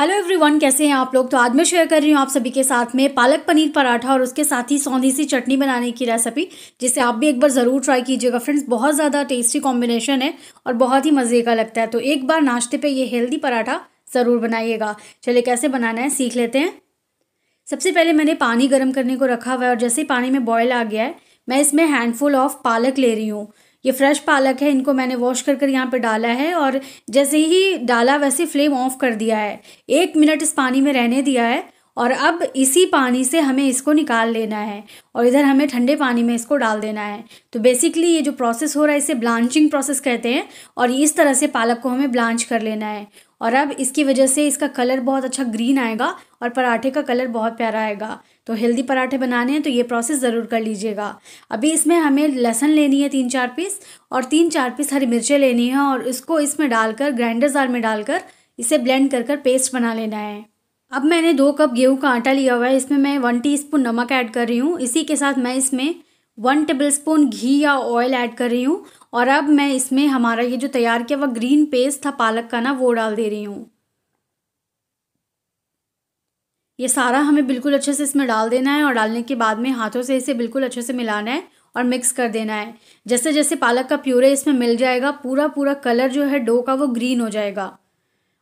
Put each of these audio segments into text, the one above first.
hello everyone कैसे हैं आप लोग तो आज मैं शेयर कर रही हूँ आप सभी के साथ में पालक पनीर पराठा और उसके साथ ही सौंधी सी चटनी बनाने की रेसिपी जिसे आप भी एक बार ज़रूर ट्राई कीजिएगा फ्रेंड्स बहुत ज़्यादा टेस्टी कॉम्बिनेशन है और बहुत ही मज़े का लगता है तो एक बार नाश्ते पे ये हेल्दी पराठा ज़रूर बनाइएगा चलिए कैसे बनाना है सीख लेते हैं सबसे पहले मैंने पानी गर्म करने को रखा हुआ है और जैसे ही पानी में बॉयल आ गया है मैं इसमें हैंडफुल ऑफ पालक ले रही हूँ ये फ्रेश पालक है इनको मैंने वॉश कर कर यहाँ पे डाला है और जैसे ही डाला वैसे फ्लेम ऑफ कर दिया है एक मिनट इस पानी में रहने दिया है और अब इसी पानी से हमें इसको निकाल लेना है और इधर हमें ठंडे पानी में इसको डाल देना है तो बेसिकली ये जो प्रोसेस हो रहा है इसे ब्लांचिंग प्रोसेस कहते हैं और इस तरह से पालक को हमें ब्लांच कर लेना है और अब इसकी वजह से इसका कलर बहुत अच्छा ग्रीन आएगा और पराठे का कलर बहुत प्यारा आएगा तो हेल्दी पराठे बनाने हैं तो ये प्रोसेस ज़रूर कर लीजिएगा अभी इसमें हमें लहसन लेनी है तीन चार पीस और तीन चार पीस हरी मिर्चें लेनी है और इसको इसमें डालकर ग्राइंडर जार में डालकर इसे ब्लेंड कर कर पेस्ट बना लेना है अब मैंने दो कप गेहूँ का आटा लिया हुआ है इसमें मैं वन टी नमक ऐड कर रही हूँ इसी के साथ मैं इसमें वन टेबल स्पून घी या ऑयल ऐड कर रही हूँ और अब मैं इसमें हमारा ये जो तैयार किया हुआ ग्रीन पेस्ट था पालक का ना वो डाल दे रही हूँ ये सारा हमें बिल्कुल अच्छे से इसमें डाल देना है और डालने के बाद में हाथों से इसे बिल्कुल अच्छे से मिलाना है और मिक्स कर देना है जैसे जैसे पालक का प्यूरे इसमें मिल जाएगा पूरा पूरा कलर जो है डो का वो ग्रीन हो जाएगा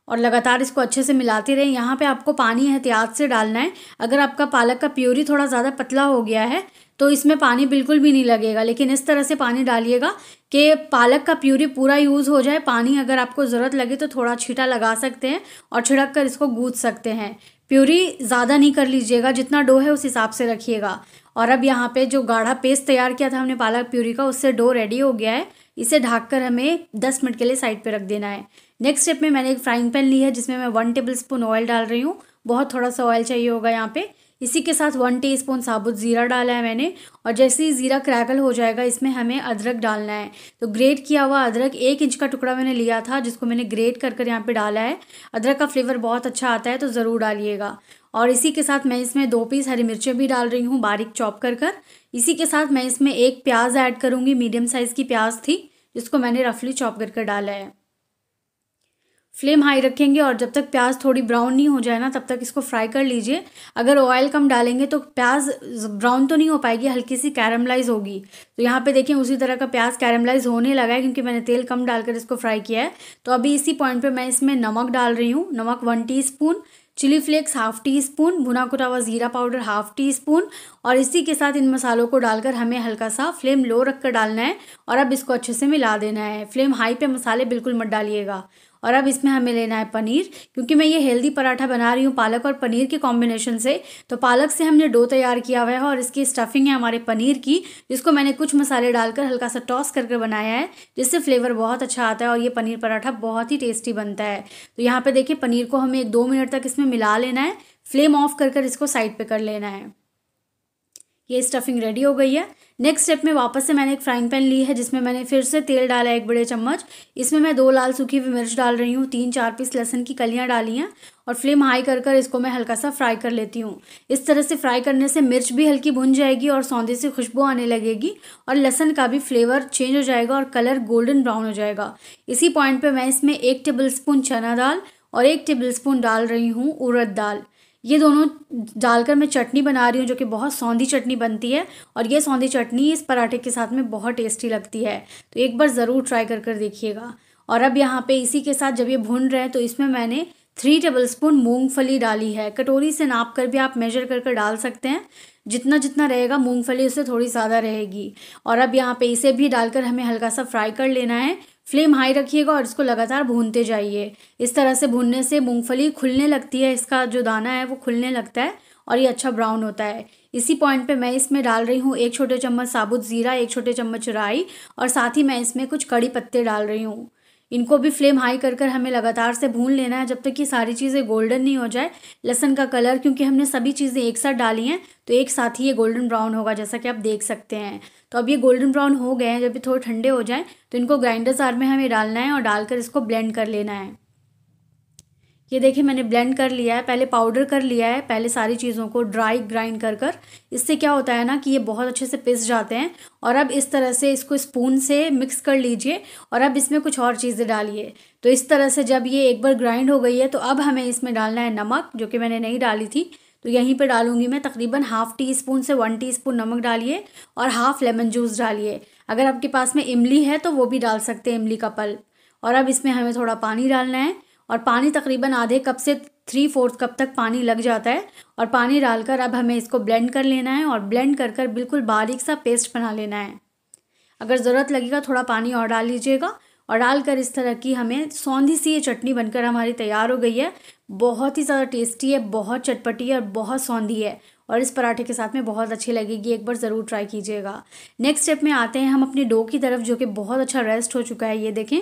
और लगातार इसको अच्छे से मिलाते रहें यहाँ पे आपको पानी एहतियात से डालना है अगर आपका पालक का प्यूरी थोड़ा ज़्यादा पतला हो गया है तो इसमें पानी बिल्कुल भी नहीं लगेगा लेकिन इस तरह से पानी डालिएगा कि पालक का प्यूरी पूरा यूज़ हो जाए पानी अगर आपको ज़रूरत लगे तो थोड़ा छीटा लगा सकते हैं और छिड़क कर इसको गूँज सकते हैं प्यूरी ज़्यादा नहीं कर लीजिएगा जितना डो है उस हिसाब से रखिएगा और अब यहाँ पे जो गाढ़ा पेस्ट तैयार किया था हमने पालक प्यूरी का उससे डो रेडी हो गया है इसे ढककर हमें 10 मिनट के लिए साइड पे रख देना है नेक्स्ट स्टेप में मैंने एक फ्राइंग पैन ली है जिसमें मैं वन टेबल स्पून ऑयल डाल रही हूँ बहुत थोड़ा सा ऑयल चाहिए होगा यहाँ पे इसी के साथ वन टीस्पून साबुत ज़ीरा डाला है मैंने और जैसे ही ज़ीरा क्रैकल हो जाएगा इसमें हमें अदरक डालना है तो ग्रेट किया हुआ अदरक एक इंच का टुकड़ा मैंने लिया था जिसको मैंने ग्रेट कर कर यहाँ पर डाला है अदरक का फ्लेवर बहुत अच्छा आता है तो ज़रूर डालिएगा और इसी के साथ मैं इसमें दो पीस हरी मिर्चें भी डाल रही हूँ बारीक चॉप कर कर इसी के साथ मैं इसमें एक प्याज ऐड करूँगी मीडियम साइज़ की प्याज थी जिसको मैंने रफली चॉप कर कर डाला है फ्लेम हाई रखेंगे और जब तक प्याज थोड़ी ब्राउन नहीं हो जाए ना तब तक इसको फ्राई कर लीजिए अगर ऑयल कम डालेंगे तो प्याज ब्राउन तो नहीं हो पाएगी हल्की सी कैरमलाइज होगी तो यहाँ पे देखें उसी तरह का प्याज कैरमलाइज होने लगा है क्योंकि मैंने तेल कम डालकर इसको फ्राई किया है तो अभी इसी पॉइंट पर मैं इसमें नमक डाल रही हूँ नमक one T chilli flakes half teaspoon भुना कुटा हुआ ज़ीरा पाउडर हाफ टी स्पून और इसी के साथ इन मसालों को डालकर हमें हल्का सा फ्लेम लो रख कर डालना है और अब इसको अच्छे से मिला देना है फ्लेम हाई पे मसाले बिल्कुल मत डालिएगा और अब इसमें हमें लेना है पनीर क्योंकि मैं ये हेल्दी पराठा बना रही हूँ पालक और पनीर के कॉम्बिनेशन से तो पालक से हमने डो तैयार किया हुआ है और इसकी स्टफिंग है हमारे पनीर की जिसको मैंने कुछ मसाले डालकर हल्का सा टॉस करके बनाया है जिससे फ्लेवर बहुत अच्छा आता है और ये पनीर पराठा बहुत ही टेस्टी बनता है तो यहाँ पर देखिए पनीर को हमें एक दो मिनट तक इसमें मिला लेना है फ्लेम ऑफ कर कर इसको साइड पर कर लेना है ये स्टफिंग रेडी हो गई है नेक्स्ट स्टेप में वापस से मैंने एक फ्राइंग पैन ली है जिसमें मैंने फिर से तेल डाला है एक बड़े चम्मच इसमें मैं दो लाल सूखी हुई मिर्च डाल रही हूँ तीन चार पीस लहसन की कलियाँ डाली हैं और फ्लेम हाई कर कर इसको मैं हल्का सा फ्राई कर लेती हूँ इस तरह से फ्राई करने से मिर्च भी हल्की भुन जाएगी और सौंधे से खुशबू आने लगेगी और लहसन का भी फ्लेवर चेंज हो जाएगा और कलर गोल्डन ब्राउन हो जाएगा इसी पॉइंट पर मैं इसमें एक टेबल स्पून चना दाल और एक टेबल स्पून डाल रही हूँ उड़द दाल ये दोनों डालकर मैं चटनी बना रही हूँ जो कि बहुत सौंधी चटनी बनती है और ये सौंधी चटनी इस पराठे के साथ में बहुत टेस्टी लगती है तो एक बार ज़रूर ट्राई कर कर देखिएगा और अब यहाँ पे इसी के साथ जब ये भून रहे हैं तो इसमें मैंने थ्री टेबलस्पून मूंगफली डाली है कटोरी से नाप कर भी आप मेजर कर कर डाल सकते हैं जितना जितना रहेगा मूंगफली उससे थोड़ी ज़्यादा रहेगी और अब यहाँ पे इसे भी डालकर हमें हल्का सा फ्राई कर लेना है फ्लेम हाई रखिएगा और इसको लगातार भूनते जाइए इस तरह से भूनने से मूंगफली खुलने लगती है इसका जो दाना है वो खुलने लगता है और ये अच्छा ब्राउन होता है इसी पॉइंट पे मैं इसमें डाल रही हूँ एक छोटे चम्मच साबुत ज़ीरा एक छोटे चम्मच राई और साथ ही मैं इसमें कुछ कड़ी पत्ते डाल रही हूँ इनको भी फ्लेम हाई कर कर हमें लगातार से भून लेना है जब तक कि सारी चीज़ें गोल्डन नहीं हो जाए लहसन का कलर क्योंकि हमने सभी चीज़ें एक साथ डाली हैं तो एक साथ ही ये गोल्डन ब्राउन होगा जैसा कि आप देख सकते हैं तो अब ये गोल्डन ब्राउन हो गए हैं जब ये थोड़े ठंडे हो जाएँ तो इनको ग्राइंडर जार में हमें डालना है और डालकर इसको ब्लेंड कर लेना है ये देखिए मैंने ब्लेंड कर लिया है पहले पाउडर कर लिया है पहले सारी चीज़ों को ड्राई ग्राइंड कर कर इससे क्या होता है ना कि ये बहुत अच्छे से पिस जाते हैं और अब इस तरह से इसको स्पून से मिक्स कर लीजिए और अब इसमें कुछ और चीज़ें डालिए तो इस तरह से जब ये एक बार ग्राइंड हो गई है तो अब हमें इसमें डालना है नमक जो कि मैंने नहीं डाली थी तो यहीं पर डालूंगी मैं तकरीबन हाफ़ टी स्पून से वन टी स्पून नमक डालिए और हाफ़ लेमन जूस डालिए अगर आपके पास में इमली है तो वो भी डाल सकते हैं इमली का पल और अब इसमें हमें थोड़ा पानी डालना है और पानी तकरीबन आधे कप से थ्री फोर्थ कप तक पानी लग जाता है और पानी डालकर अब हमें इसको ब्लेंड कर लेना है और ब्लेंड कर कर बिल्कुल बारीक सा पेस्ट बना लेना है अगर ज़रूरत लगेगा थोड़ा पानी और डाल लीजिएगा और डालकर इस तरह की हमें सौंधी सी ये चटनी बनकर हमारी तैयार हो गई है बहुत ही ज़्यादा टेस्टी है बहुत चटपटी है और बहुत सौंधी है और इस पराठे के साथ में बहुत अच्छी लगेगी एक बार ज़रूर ट्राई कीजिएगा नेक्स्ट स्टेप में आते हैं हम अपने डो की तरफ जो कि बहुत अच्छा रेस्ट हो चुका है ये देखें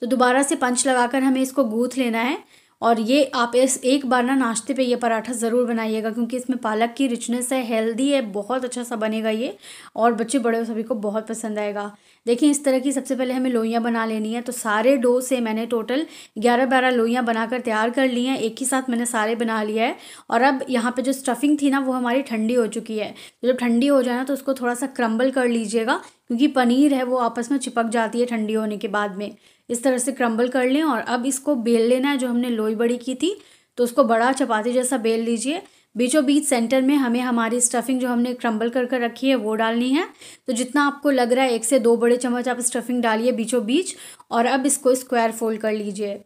तो दोबारा से पंच लगाकर हमें इसको गूथ लेना है और ये आप इस एक बार ना नाश्ते पे ये पराठा ज़रूर बनाइएगा क्योंकि इसमें पालक की रिचनेस है हेल्दी है बहुत अच्छा सा बनेगा ये और बच्चे बड़े सभी को बहुत पसंद आएगा देखिए इस तरह की सबसे पहले हमें लोइयाँ बना लेनी है तो सारे डो से मैंने टोटल ग्यारह बारह लोइयाँ बनाकर तैयार कर ली हैं एक ही साथ मैंने सारे बना लिया है और अब यहाँ पर जो स्टफिंग थी ना वो हमारी ठंडी हो चुकी है जब ठंडी हो जाए ना तो उसको थोड़ा सा क्रम्बल कर लीजिएगा क्योंकि पनीर है वो आपस में चिपक जाती है ठंडी होने के बाद में इस तरह से क्रम्बल कर लें और अब इसको बेल लेना है जो हमने लोई बड़ी की थी तो उसको बड़ा चपाती जैसा बेल लीजिए बीचों बीच सेंटर में हमें हमारी स्टफिंग जो हमने क्रम्बल कर कर रखी है वो डालनी है तो जितना आपको लग रहा है एक से दो बड़े चम्मच आप स्टफिंग डालिए बीचों बीच और अब इसको स्क्वायर फोल्ड कर लीजिए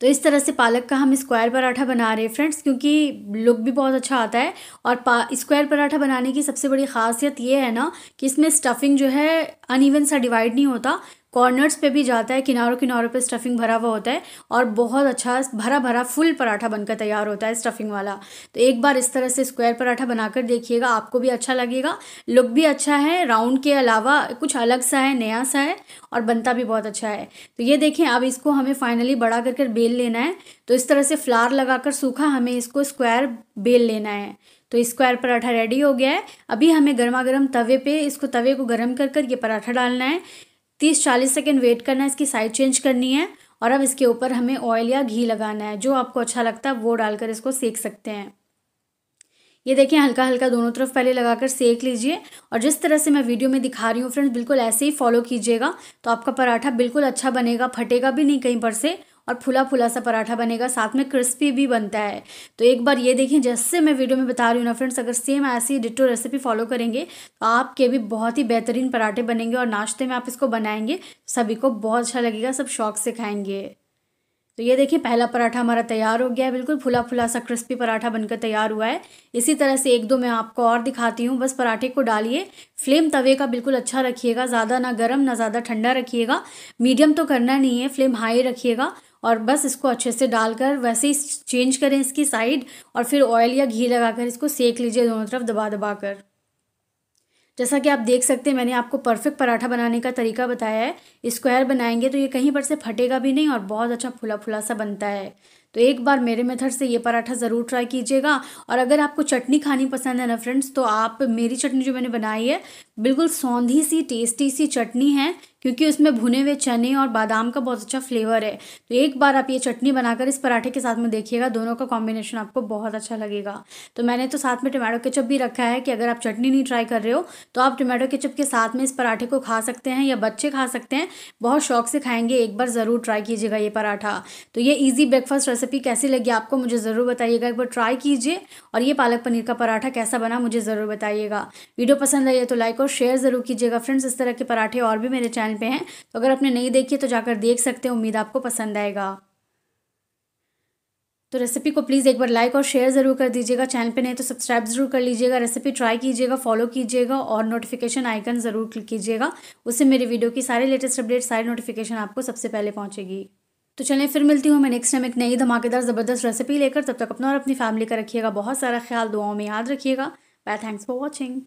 तो इस तरह से पालक का हम स्क्वायर पराठा बना रहे हैं फ्रेंड्स क्योंकि लुक भी बहुत अच्छा आता है और स्क्वायर पराठा बनाने की सबसे बड़ी खासियत ये है ना कि इसमें स्टफिंग जो है अनइवन सा डिवाइड नहीं होता कॉर्नर्स पे भी जाता है किनारों किनारों पे स्टफिंग भरा हुआ होता है और बहुत अच्छा भरा भरा फुल पराठा बनकर तैयार होता है स्टफिंग वाला तो एक बार इस तरह से स्क्वायर पराठा बनाकर देखिएगा आपको भी अच्छा लगेगा लुक भी अच्छा है राउंड के अलावा कुछ अलग सा है नया सा है और बनता भी बहुत अच्छा है तो ये देखें अब इसको हमें फाइनली बड़ा कर कर बेल लेना है तो इस तरह से फ्लार लगाकर सूखा हमें इसको स्क्वायर बेल लेना है तो स्क्वायर पराठा रेडी हो गया है अभी हमें गर्मा गर्म तवे पे इसको तवे को गर्म कर कर ये पराठा डालना है तीस चालीस सेकेंड वेट करना है इसकी साइड चेंज करनी है और अब इसके ऊपर हमें ऑयल या घी लगाना है जो आपको अच्छा लगता है वो डालकर इसको सेक सकते हैं ये देखिए हल्का हल्का दोनों तरफ पहले लगाकर सेक लीजिए और जिस तरह से मैं वीडियो में दिखा रही हूँ फ्रेंड्स बिल्कुल ऐसे ही फॉलो कीजिएगा तो आपका पराठा बिल्कुल अच्छा बनेगा फटेगा भी नहीं कहीं पर से और फुला फुला सा पराठा बनेगा साथ में क्रिस्पी भी बनता है तो एक बार ये देखें जैसे मैं वीडियो में बता रही हूँ ना फ्रेंड्स अगर सेम ऐसी डिटो रेसिपी फॉलो करेंगे तो आपके भी बहुत ही बेहतरीन पराठे बनेंगे और नाश्ते में आप इसको बनाएंगे सभी को बहुत अच्छा लगेगा सब शौक से खाएंगे तो ये देखिए पहला पराठा हमारा तैयार हो गया है बिल्कुल फुला फुला सा क्रिस्पी पराठा बनकर तैयार हुआ है इसी तरह से एक दो मैं आपको और दिखाती हूँ बस पराठे को डालिए फ्लेम तवे का बिल्कुल अच्छा रखिएगा ज़्यादा ना गर्म ना ज़्यादा ठंडा रखिएगा मीडियम तो करना नहीं है फ्लेम हाई रखिएगा और बस इसको अच्छे से डालकर वैसे ही चेंज करें इसकी साइड और फिर ऑयल या घी लगाकर इसको सेक लीजिए दोनों तरफ दबा दबा कर जैसा कि आप देख सकते हैं मैंने आपको परफेक्ट पराठा बनाने का तरीका बताया है स्क्वायर बनाएंगे तो ये कहीं पर से फटेगा भी नहीं और बहुत अच्छा फुला फुला सा बनता है तो एक बार मेरे मेथड से ये पराठा ज़रूर ट्राई कीजिएगा और अगर आपको चटनी खानी पसंद है ना फ्रेंड्स तो आप मेरी चटनी जो मैंने बनाई है बिल्कुल सौंधी सी टेस्टी सी चटनी है क्योंकि उसमें भुने हुए चने और बादाम का बहुत अच्छा फ्लेवर है तो एक बार आप ये चटनी बनाकर इस पराठे के साथ में देखिएगा दोनों का कॉम्बिनेशन आपको बहुत अच्छा लगेगा तो मैंने तो साथ में टोमेटो केचप भी रखा है कि अगर आप चटनी नहीं ट्राई कर रहे हो तो आप टमाटो केचप के साथ में इस पराठे को खा सकते हैं या बच्चे खा सकते हैं बहुत शौक से खाएंगे एक बार ज़रूर ट्राई कीजिएगा ये पराठा तो ये ईजी ब्रेकफास्ट रेसिपी कैसी लगी आपको मुझे ज़रूर बताइएगा एक बार ट्राई कीजिए और ये पालक पनीर का पराठा कैसा बना मुझे ज़रूर बताइएगा वीडियो पसंद आई है तो लाइक और शेयर ज़रूर कीजिएगा फ्रेंड्स इस तरह के पराठे और भी मेरे चैनल पर हैं तो अगर आपने नहीं देखी तो जाकर देख सकते हैं उम्मीद आपको पसंद आएगा तो रेसिपी को प्लीज़ एक बार लाइक और शेयर ज़रूर कर दीजिएगा चैनल पे नहीं तो सब्सक्राइब ज़रूर कर लीजिएगा रेसिपी ट्राई कीजिएगा फॉलो कीजिएगा और नोटिफिकेशन आइकन ज़रूर क्लिक कीजिएगा उससे मेरे वीडियो की सारे लेटेस्ट अपडेट सारी नोटिफिकेशन आपको सबसे पहले पहुंचेगी तो चलिए फिर मिलती हूँ मैं नेक्स्ट टाइम एक नई धमाकेदार ज़बरदस्त रेसिपी लेकर तब तक अपना और अपनी फैमिली का रखिएगा बहुत सारा ख्याल दुआओं में याद रखिएगा बाय थैंक्स फॉर वॉचिंग